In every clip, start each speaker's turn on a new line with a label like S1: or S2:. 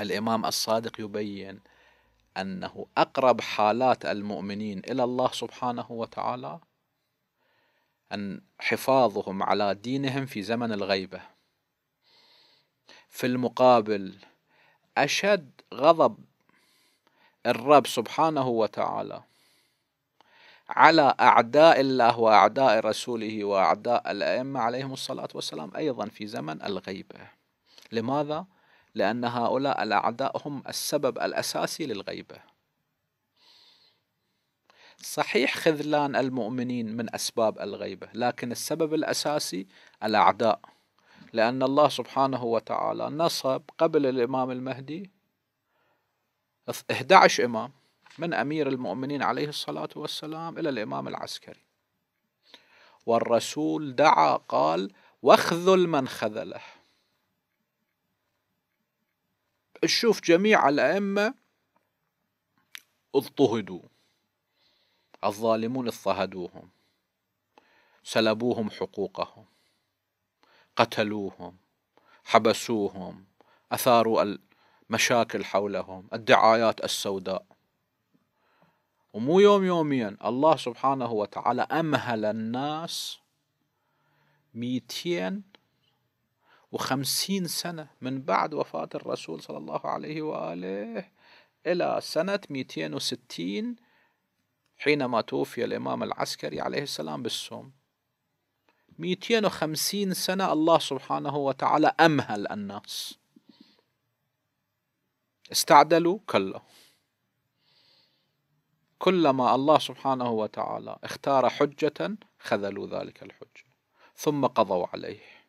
S1: الإمام الصادق يبين أنه أقرب حالات المؤمنين إلى الله سبحانه وتعالى أن حفاظهم على دينهم في زمن الغيبة في المقابل أشد غضب الرب سبحانه وتعالى على أعداء الله وأعداء رسوله وأعداء الأئمة عليهم الصلاة والسلام أيضا في زمن الغيبة لماذا؟ لأن هؤلاء الأعداء هم السبب الأساسي للغيبة صحيح خذلان المؤمنين من أسباب الغيبة لكن السبب الأساسي الأعداء لأن الله سبحانه وتعالى نصب قبل الإمام المهدي 11 إمام من أمير المؤمنين عليه الصلاة والسلام إلى الإمام العسكري والرسول دعا قال واخذل من خذله تشوف جميع الأئمة اضطهدوا الظالمون اضطهدوهم سلبوهم حقوقهم قتلوهم حبسوهم أثاروا المشاكل حولهم الدعايات السوداء ومو يوم يوميا الله سبحانه وتعالى أمهل الناس 200 وخمسين سنة من بعد وفاة الرسول صلى الله عليه وآله إلى سنة 260 حينما توفي الإمام العسكري عليه السلام بالسوم 250 سنة الله سبحانه وتعالى أمهل الناس استعدلوا كلا كلما الله سبحانه وتعالى اختار حجة خذلوا ذلك الحجة ثم قضوا عليه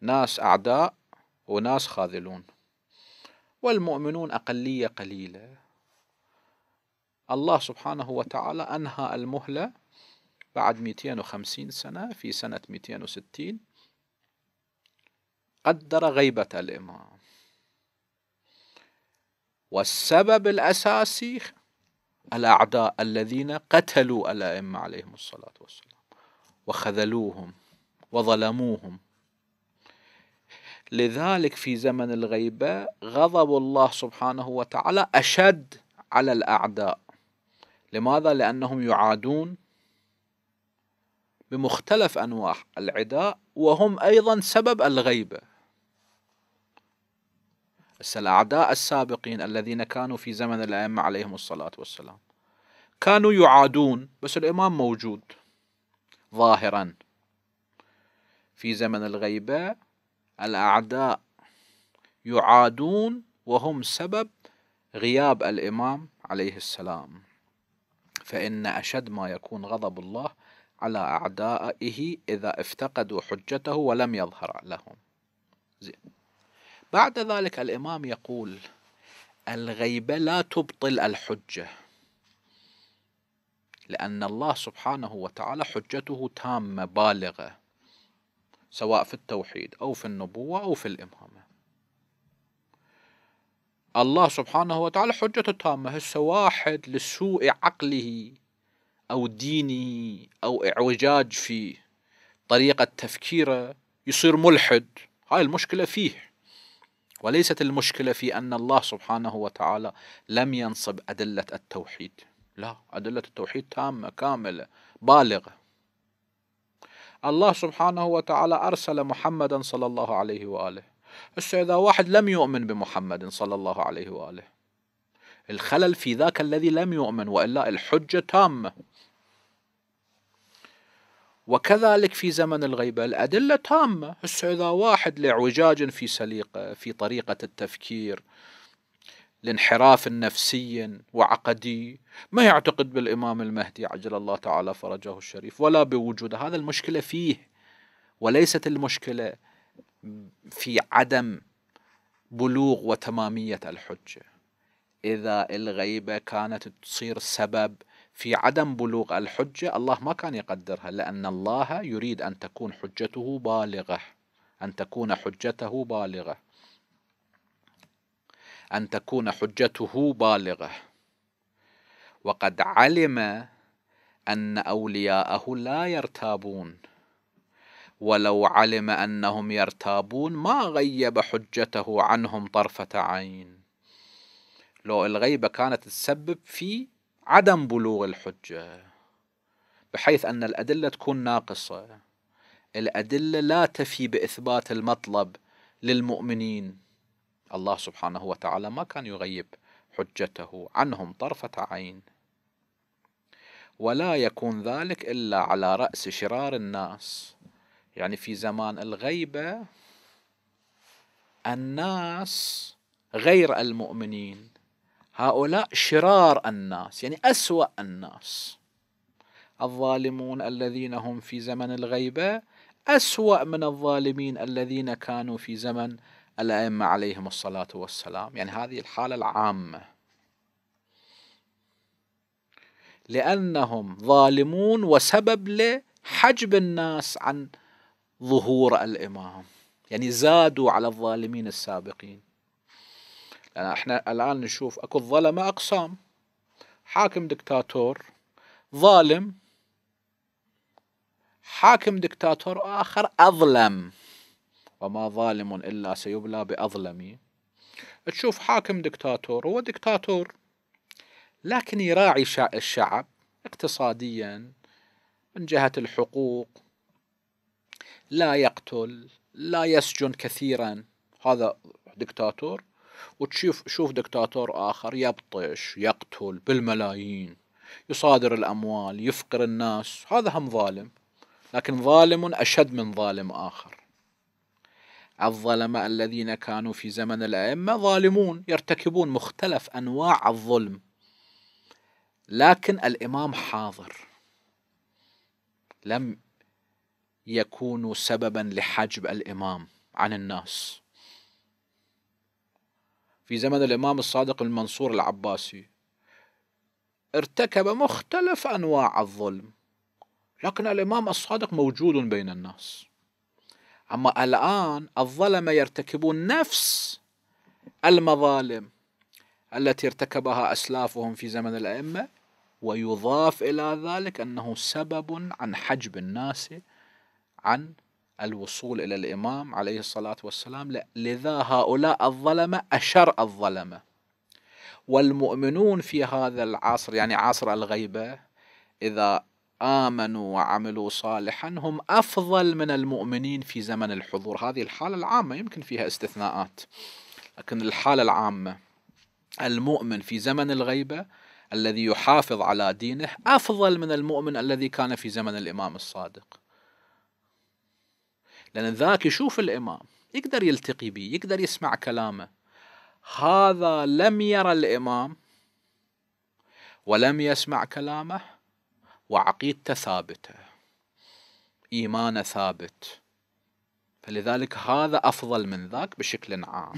S1: ناس أعداء وناس خاذلون والمؤمنون أقلية قليلة الله سبحانه وتعالى أنهى المهلة بعد 250 سنة في سنة 260 قدر غيبة الإمام والسبب الأساسي الأعداء الذين قتلوا الأئمة عليهم الصلاة والسلام وخذلوهم وظلموهم لذلك في زمن الغيبة غضب الله سبحانه وتعالى أشد على الأعداء لماذا؟ لأنهم يعادون بمختلف أنواع العداء وهم أيضا سبب الغيبة الأعداء السابقين الذين كانوا في زمن الأئمة عليهم الصلاة والسلام كانوا يعادون بس الإمام موجود ظاهرا في زمن الغيبة الأعداء يعادون وهم سبب غياب الإمام عليه السلام فإن أشد ما يكون غضب الله على أعدائه إذا افتقدوا حجته ولم يظهر لهم زين. بعد ذلك الإمام يقول الغيبة لا تبطل الحجة لأن الله سبحانه وتعالى حجته تامة بالغة سواء في التوحيد أو في النبوة أو في الإمامة الله سبحانه وتعالى حجة تامة هسه واحد لسوء عقله أو دينه أو إعوجاج في طريقة تفكيره يصير ملحد هاي المشكلة فيه وليست المشكلة في أن الله سبحانه وتعالى لم ينصب أدلة التوحيد لا أدلة التوحيد تامة كاملة بالغة الله سبحانه وتعالى أرسل محمدا صلى الله عليه وآله هسه إذا واحد لم يؤمن بمحمد صلى الله عليه وآله الخلل في ذاك الذي لم يؤمن وإلا الحجة تامة وكذلك في زمن الغيبة الأدلة تامة هسه إذا واحد لعوجاج في سليقة في طريقة التفكير لانحراف نفسي وعقدي ما يعتقد بالإمام المهدي عجل الله تعالى فرجه الشريف ولا بوجود هذا المشكلة فيه وليست المشكلة في عدم بلوغ وتمامية الحجة إذا الغيبة كانت تصير السبب في عدم بلوغ الحجة الله ما كان يقدرها لأن الله يريد أن تكون حجته بالغة أن تكون حجته بالغة أن تكون حجته بالغة وقد علم أن أولياءه لا يرتابون ولو علم أنهم يرتابون ما غيب حجته عنهم طرفة عين لو الغيبة كانت تسبب في عدم بلوغ الحجة بحيث أن الأدلة تكون ناقصة الأدلة لا تفي بإثبات المطلب للمؤمنين الله سبحانه وتعالى ما كان يغيب حجته عنهم طرفة عين ولا يكون ذلك إلا على رأس شرار الناس يعني في زمان الغيبة الناس غير المؤمنين هؤلاء شرار الناس يعني أسوأ الناس الظالمون الذين هم في زمن الغيبة أسوأ من الظالمين الذين كانوا في زمن الأئمة عليهم الصلاة والسلام يعني هذه الحالة العامة لأنهم ظالمون وسبب لحجب الناس عن ظهور الإمام يعني زادوا على الظالمين السابقين لأن احنا الآن نشوف أكو الظلمة أقسام حاكم دكتاتور ظالم حاكم دكتاتور آخر أظلم وما ظالم إلا سيبلى بأظلم تشوف حاكم دكتاتور هو دكتاتور لكن يراعي الشعب اقتصاديا من جهة الحقوق لا يقتل لا يسجن كثيرا هذا دكتاتور وتشوف شوف دكتاتور آخر يبطش يقتل بالملايين يصادر الأموال يفقر الناس هذا هم ظالم لكن ظالم أشد من ظالم آخر الظلماء الذين كانوا في زمن الأئمة ظالمون يرتكبون مختلف أنواع الظلم لكن الإمام حاضر لم يكونوا سببا لحجب الإمام عن الناس في زمن الإمام الصادق المنصور العباسي ارتكب مختلف أنواع الظلم لكن الإمام الصادق موجود بين الناس أما الآن الظلمة يرتكبون نفس المظالم التي ارتكبها أسلافهم في زمن الأئمة ويضاف إلى ذلك أنه سبب عن حجب الناس عن الوصول إلى الإمام عليه الصلاة والسلام لذا هؤلاء الظلمة أشر الظلمة والمؤمنون في هذا العصر يعني عصر الغيبة إذا آمنوا وعملوا صالحا هم أفضل من المؤمنين في زمن الحضور هذه الحالة العامة يمكن فيها استثناءات لكن الحالة العامة المؤمن في زمن الغيبة الذي يحافظ على دينه أفضل من المؤمن الذي كان في زمن الإمام الصادق لأن ذاك يشوف الإمام يقدر يلتقي به يقدر يسمع كلامه هذا لم يرى الإمام ولم يسمع كلامه وعقيدته ثابته ايمانه ثابت فلذلك هذا افضل من ذاك بشكل عام